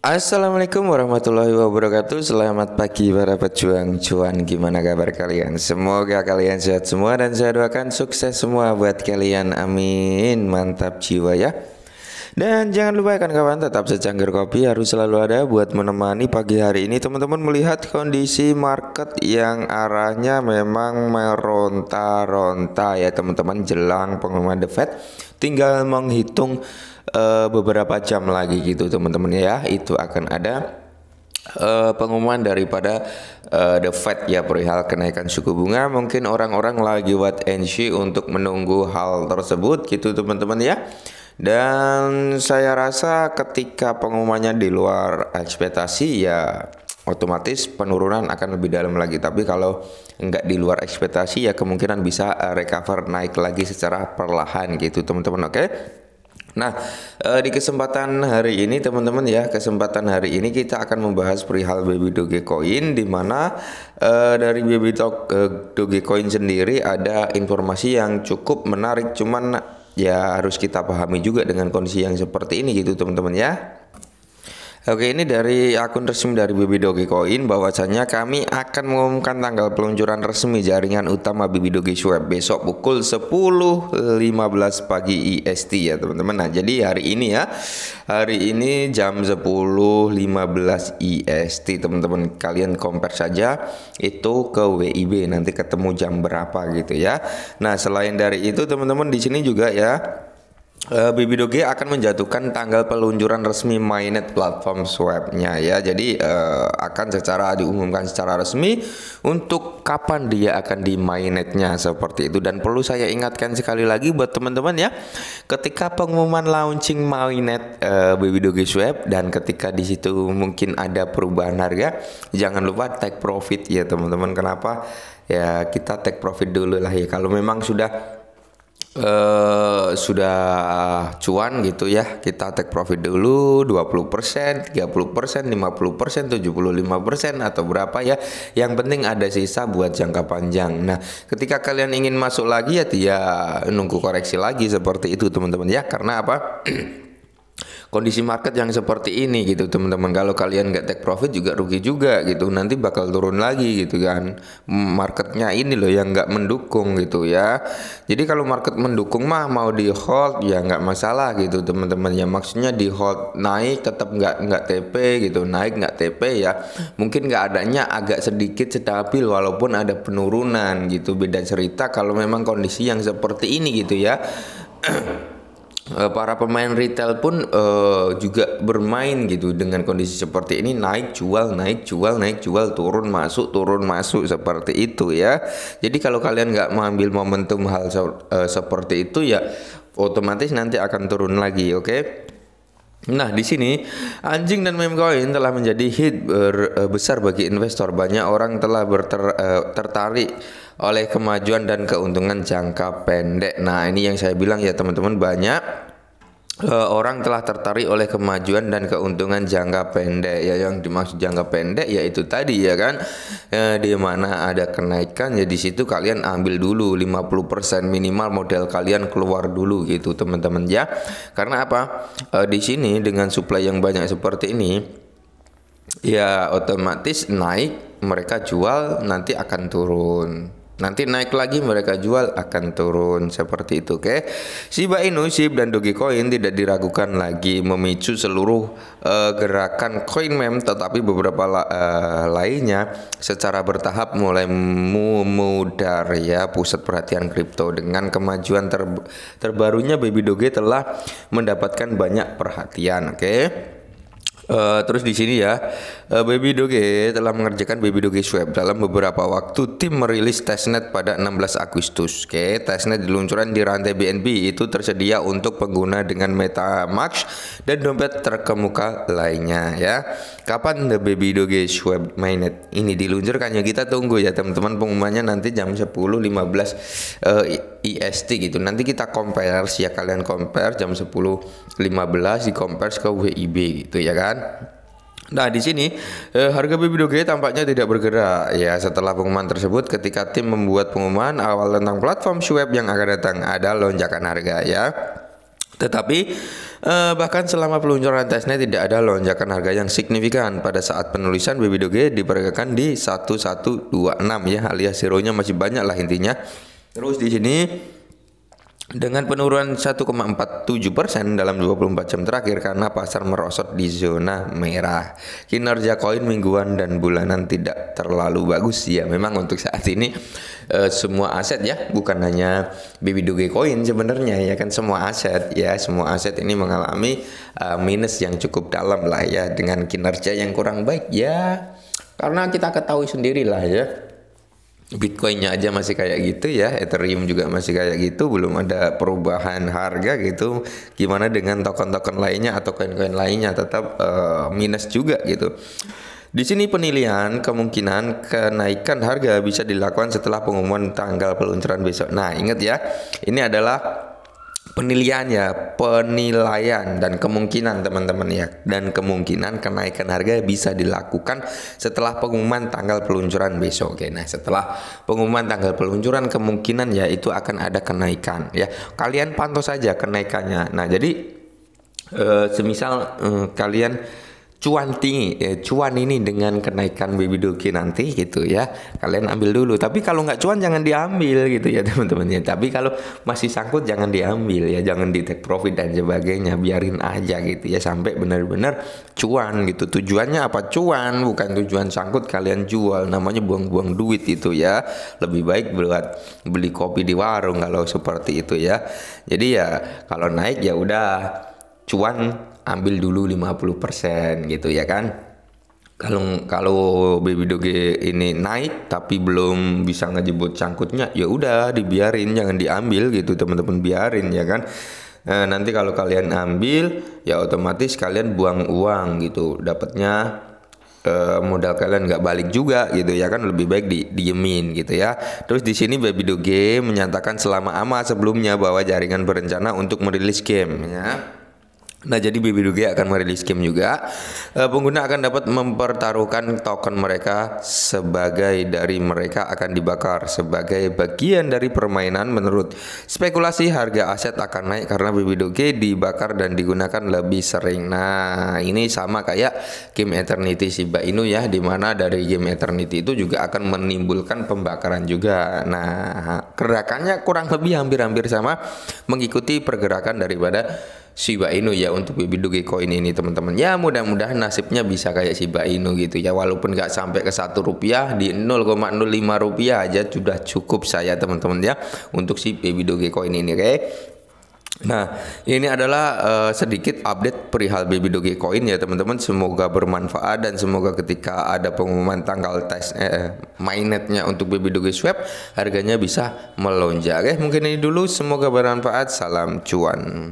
Assalamualaikum warahmatullahi wabarakatuh Selamat pagi para pejuang cuan Gimana kabar kalian? Semoga kalian sehat semua dan saya doakan sukses semua buat kalian Amin Mantap jiwa ya dan jangan lupa kan kawan tetap secangkir kopi harus selalu ada buat menemani pagi hari ini teman-teman melihat kondisi market yang arahnya memang meronta-ronta ya teman-teman jelang pengumuman The Fed tinggal menghitung uh, beberapa jam lagi gitu teman-teman ya itu akan ada uh, pengumuman daripada uh, the Fed ya perihal kenaikan suku bunga mungkin orang-orang lagi wait and see untuk menunggu hal tersebut gitu teman-teman ya dan saya rasa ketika pengumumannya di luar ekspektasi ya otomatis penurunan akan lebih dalam lagi tapi kalau nggak di luar ekspektasi ya kemungkinan bisa recover naik lagi secara perlahan gitu teman-teman oke okay? Nah, eh, di kesempatan hari ini teman-teman ya, kesempatan hari ini kita akan membahas perihal baby Dogecoin di mana eh, dari baby talk, eh, Dogecoin sendiri ada informasi yang cukup menarik cuman ya harus kita pahami juga dengan kondisi yang seperti ini gitu teman-teman ya. Oke ini dari akun resmi dari BB Coin bahwasanya kami akan mengumumkan tanggal peluncuran resmi jaringan utama BB Doge Swap besok pukul 10.15 pagi IST e ya teman-teman. Nah jadi hari ini ya hari ini jam 10.15 IST e teman-teman kalian compare saja itu ke WIB nanti ketemu jam berapa gitu ya. Nah selain dari itu teman-teman di sini juga ya uh, eh, BBDG akan menjatuhkan tanggal peluncuran resmi mainnet platform swapnya ya. Jadi uh, akan secara diumumkan secara resmi untuk kapan dia akan di mainnetnya seperti itu. Dan perlu saya ingatkan sekali lagi buat teman-teman ya, ketika pengumuman launching mainnet uh, eh, BBDG swap dan ketika di situ mungkin ada perubahan harga, jangan lupa take profit ya teman-teman. Kenapa? Ya kita take profit dulu lah ya. Kalau memang sudah Eh, sudah cuan gitu ya kita take profit dulu 20% 30% 50% 75% atau berapa ya yang penting ada sisa buat jangka panjang nah ketika kalian ingin masuk lagi ya tidak ya nunggu koreksi lagi seperti itu teman-teman ya karena apa kondisi market yang seperti ini gitu teman-teman kalau kalian nggak take profit juga rugi juga gitu nanti bakal turun lagi gitu kan marketnya ini loh yang nggak mendukung gitu ya jadi kalau market mendukung mah mau di hold ya nggak masalah gitu teman-teman ya maksudnya di hold naik tetap nggak nggak TP gitu naik nggak TP ya mungkin nggak adanya agak sedikit stabil walaupun ada penurunan gitu beda cerita kalau memang kondisi yang seperti ini gitu ya Eh, para pemain retail pun uh, juga bermain gitu dengan kondisi seperti ini naik jual naik jual naik jual turun masuk turun masuk seperti itu ya jadi kalau kalian nggak mengambil momentum hal uh, seperti itu ya otomatis nanti akan turun lagi oke okay? Nah, di sini anjing dan meme coin telah menjadi hit ber, eh, besar bagi investor. Banyak orang telah berter, eh, tertarik oleh kemajuan dan keuntungan jangka pendek. Nah, ini yang saya bilang ya teman-teman banyak Eh, orang telah tertarik oleh kemajuan dan keuntungan jangka pendek ya yang dimaksud jangka pendek yaitu tadi ya kan e, di mana ada kenaikan ya di situ kalian ambil dulu 50% minimal model kalian keluar dulu gitu teman-teman ya karena apa e, di sini dengan supply yang banyak seperti ini ya otomatis naik mereka jual nanti akan turun Nanti naik lagi mereka jual akan turun seperti itu, oke? Okay? Shiba Inu, SHIB dan Dogecoin tidak diragukan lagi memicu seluruh uh, gerakan coin mem, tetapi beberapa uh, lainnya secara bertahap mulai memudar ya pusat perhatian kripto dengan kemajuan ter terbarunya Baby Doge telah mendapatkan banyak perhatian, oke? Okay? Uh, terus di sini ya, uh, Baby Doge telah mengerjakan Baby Doge Swap dalam beberapa waktu. Tim merilis testnet pada 16 Agustus. Oke, okay, testnet diluncurkan di rantai BNB itu tersedia untuk pengguna dengan MetaMask dan dompet terkemuka lainnya ya. Kapan the Baby Doge Swap mainnet ini diluncurkan ya kita tunggu ya teman-teman pengumumannya nanti jam 10.15 uh, IST gitu. Nanti kita compare ya kalian compare jam 10.15 di compare ke WIB gitu ya kan. Nah, di sini eh, harga BBDG tampaknya tidak bergerak ya setelah pengumuman tersebut ketika tim membuat pengumuman awal tentang platform Swap yang akan datang ada lonjakan harga ya. Tetapi eh, bahkan selama peluncuran tesnya tidak ada lonjakan harga yang signifikan pada saat penulisan BBDG diperkirakan di 1126 ya alias zeronya masih banyak lah intinya. Terus di sini dengan penurunan 1,47 persen dalam 24 jam terakhir karena pasar merosot di zona merah. Kinerja koin mingguan dan bulanan tidak terlalu bagus ya. Memang untuk saat ini e, semua aset ya, bukan hanya baby doge koin sebenarnya ya kan semua aset ya, semua aset ini mengalami e, minus yang cukup dalam lah ya dengan kinerja yang kurang baik ya. Karena kita ketahui sendirilah ya Bitcoinnya aja masih kayak gitu ya, Ethereum juga masih kayak gitu, belum ada perubahan harga gitu. Gimana dengan token-token lainnya atau koin-koin lainnya tetap uh, minus juga gitu. Di sini penilaian kemungkinan kenaikan harga bisa dilakukan setelah pengumuman tanggal peluncuran besok. Nah, ingat ya, ini adalah penilaiannya, penilaian dan kemungkinan teman-teman ya dan kemungkinan kenaikan harga bisa dilakukan setelah pengumuman tanggal peluncuran besok. Oke, nah setelah pengumuman tanggal peluncuran kemungkinan ya itu akan ada kenaikan ya. Kalian pantau saja kenaikannya. Nah, jadi eh, semisal eh, kalian cuan tinggi ya, cuan ini dengan kenaikan baby doki nanti gitu ya kalian ambil dulu tapi kalau nggak cuan jangan diambil gitu ya teman-teman ya tapi kalau masih sangkut jangan diambil ya jangan di take profit dan sebagainya biarin aja gitu ya sampai benar-benar cuan gitu tujuannya apa cuan bukan tujuan sangkut kalian jual namanya buang-buang duit itu ya lebih baik buat beli kopi di warung kalau seperti itu ya jadi ya kalau naik ya udah cuan ambil dulu 50% gitu ya kan kalau kalau baby doge ini naik tapi belum bisa ngejebut cangkutnya ya udah dibiarin jangan diambil gitu teman-teman biarin ya kan nah, nanti kalau kalian ambil ya otomatis kalian buang uang gitu dapatnya eh, modal kalian nggak balik juga gitu ya kan lebih baik di diemin gitu ya terus di sini baby doge menyatakan selama ama sebelumnya bahwa jaringan berencana untuk merilis game ya Nah, jadi BBDG akan merilis game juga. E, pengguna akan dapat mempertaruhkan token mereka sebagai dari mereka akan dibakar sebagai bagian dari permainan menurut spekulasi harga aset akan naik karena BBDG dibakar dan digunakan lebih sering. Nah, ini sama kayak game Eternity Shiba Inu ya, dimana dari game Eternity itu juga akan menimbulkan pembakaran juga. Nah, gerakannya kurang lebih hampir-hampir sama mengikuti pergerakan daripada Shiba Inu ya untuk baby doge coin ini teman-teman ya mudah-mudahan nasibnya bisa kayak Shiba Inu gitu ya walaupun nggak sampai ke satu rupiah di 0,05 rupiah aja sudah cukup saya teman-teman ya untuk si baby doge coin ini oke Nah, ini adalah uh, sedikit update perihal Baby Doge Coin ya teman-teman. Semoga bermanfaat dan semoga ketika ada pengumuman tanggal tes eh, mainnetnya untuk Baby Doge Swap, harganya bisa melonjak. Oke, mungkin ini dulu. Semoga bermanfaat. Salam cuan.